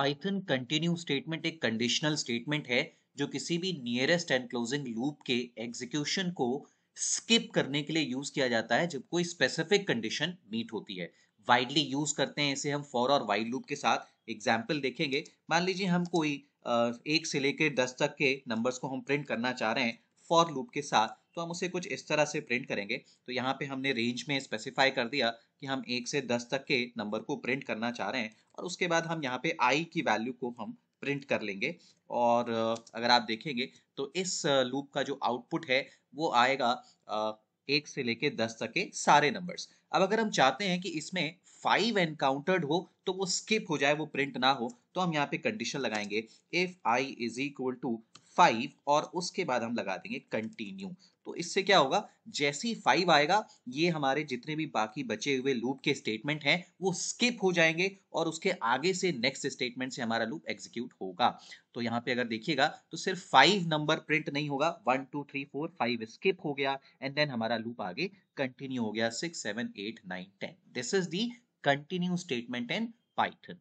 Python continue statement एक conditional statement है जो किसी भी नियरेस्ट एंड क्लोजिंग लूप के एग्जीक्यूशन को स्किप करने के लिए यूज किया जाता है जब कोई स्पेसिफिक कंडीशन मीट होती है वाइडली यूज करते हैं इसे हम फॉर और वाइड लूप के साथ एग्जाम्पल देखेंगे मान लीजिए हम कोई एक से लेकर दस तक के नंबर्स को हम प्रिंट करना चाह रहे हैं फॉर लूप के साथ तो हम उसे कुछ इस तरह से प्रिंट करेंगे तो यहाँ पे हमने रेंज में स्पेसिफाई कर दिया कि हम एक से दस तक के नंबर को प्रिंट करना चाह रहे हैं और उसके बाद हम यहाँ पे आई की वैल्यू को हम प्रिंट कर लेंगे और अगर आप देखेंगे तो इस लूप का जो आउटपुट है वो आएगा एक से लेके दस तक के सारे नंबर्स अब अगर हम चाहते हैं कि इसमें फाइव एनकाउंटर्ड हो तो वो स्किप हो जाए वो प्रिंट ना हो तो हम यहाँ पे कंडीशन लगाएंगे if I is equal to five और उसके बाद हम लगा देंगे कंटिन्यू तो इससे क्या होगा जैसे ही फाइव आएगा ये हमारे जितने भी बाकी बचे हुए लूप के स्टेटमेंट हैं वो स्किप हो जाएंगे और उसके आगे से नेक्स्ट स्टेटमेंट से हमारा लूप एग्जीक्यूट होगा तो यहाँ पे अगर देखिएगा तो सिर्फ फाइव नंबर प्रिंट नहीं होगा one two three four five skip हो गया एंड देन हमारा लूप आगे कंटिन्यू हो गया six seven eight nine ten this is the Continue statement in Python.